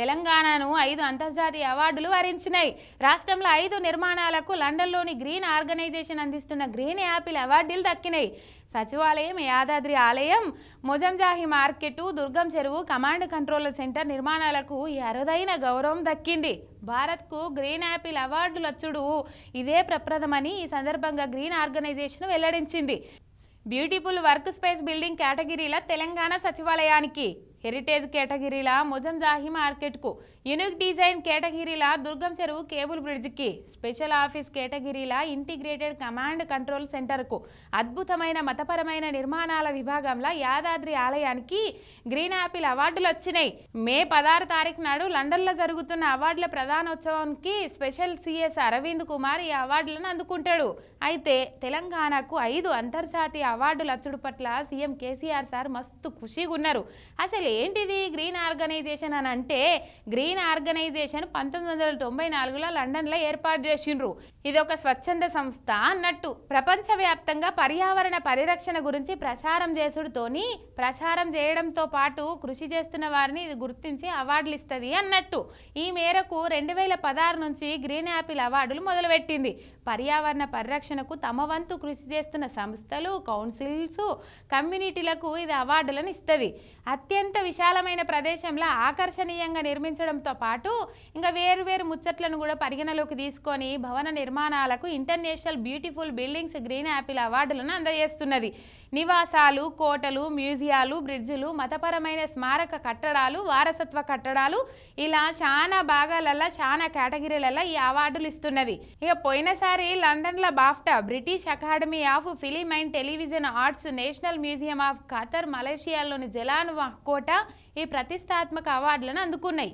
తెలంగాణను ఐదు అంతర్జాతీయ అవార్డులు వరించినాయి రాష్ట్రంలో ఐదు నిర్మాణాలకు లండన్లోని గ్రీన్ ఆర్గనైజేషన్ అందిస్తున్న గ్రీన్ యాపిల్ అవార్డులు దక్కినాయి సచివాలయం యాదాద్రి ఆలయం మొజంజాహి మార్కెట్ దుర్గం చెరువు కమాండ్ కంట్రోల్ సెంటర్ నిర్మాణాలకు అరుదైన గౌరవం దక్కింది భారత్కు గ్రీన్ యాపిల్ అవార్డులు వచ్చుడు ఇదే ప్రప్రదమని ఈ సందర్భంగా గ్రీన్ ఆర్గనైజేషన్ వెల్లడించింది బ్యూటిఫుల్ వర్క్ స్పేస్ బిల్డింగ్ కేటగిరీల తెలంగాణ సచివాలయానికి హెరిటేజ్ కేటగిరీల ముజంజాహి మార్కెట్కు యునిక్ డిజైన్ కేటగిరీల దుర్గం చెరువు కేబుల్ బ్రిడ్జ్కి స్పెషల్ ఆఫీస్ కేటగిరీల ఇంటిగ్రేటెడ్ కమాండ్ కంట్రోల్ సెంటర్కు అద్భుతమైన మతపరమైన నిర్మాణాల విభాగంలో యాదాద్రి ఆలయానికి గ్రీన్ యాపిల్ అవార్డులు వచ్చినాయి మే పదహారు తారీఖు నాడు లండన్లో జరుగుతున్న అవార్డుల ప్రధానోత్సవానికి స్పెషల్ సిఎస్ అరవింద్ కుమార్ ఈ అవార్డులను అందుకుంటాడు అయితే తెలంగాణకు ఐదు అంతర్జాతీయ అవార్డులు అచ్చుడు పట్ల సీఎం కేసీఆర్ సార్ మస్తు ఖుషీగా ఉన్నారు అసలు ఏంటిది గ్రీన్ ఆర్గనైజేషన్ అని అంటే గ్రీన్ ఆర్గనైజేషన్ పంతొమ్మిది వందల తొంభై నాలుగులో లండన్లో ఏర్పాటు చేసిండ్రు ఇది ఒక స్వచ్ఛంద సంస్థ అన్నట్టు ప్రపంచవ్యాప్తంగా పర్యావరణ పరిరక్షణ గురించి ప్రచారం చేసుడుతోని ప్రచారం చేయడంతో పాటు కృషి చేస్తున్న వారిని ఇది గుర్తించి అవార్డులు ఇస్తుంది అన్నట్టు ఈ మేరకు రెండు వేల పదహారు నుంచి గ్రీన్ యాపిల్ అవార్డులు మొదలుపెట్టింది పర్యావరణ పరిరక్షణకు తమ వంతు కృషి చేస్తున్న సంస్థలు కౌన్సిల్స్ కమ్యూనిటీలకు ఇది అవార్డులను ఇస్తుంది అత్యంత విశాలమైన ప్రదేశంలో ఆకర్షణీయంగా నిర్మించడంతో పాటు ఇంకా వేరువేరు ముచ్చట్లను కూడా పరిగణలోకి తీసుకొని భవన నిర్మాణాలకు international beautiful buildings green apple అవార్డులను అందజేస్తున్నది నివాసాలు కోటలు మ్యూజియాలు బ్రిడ్జులు మతపరమైన స్మారక కట్టడాలు వారసత్వ కట్టడాలు ఇలా చాలా భాగాలలో చాలా కేటగిరీలలో ఈ అవార్డులు ఇస్తున్నది ఇక పోయినసారి లండన్లో BAFTA British academy of film and television arts national museum of Qatar మలేషియాలోని జలాన్ కోట ఈ ప్రతిష్టాత్మక అవార్డులను అందుకున్నాయి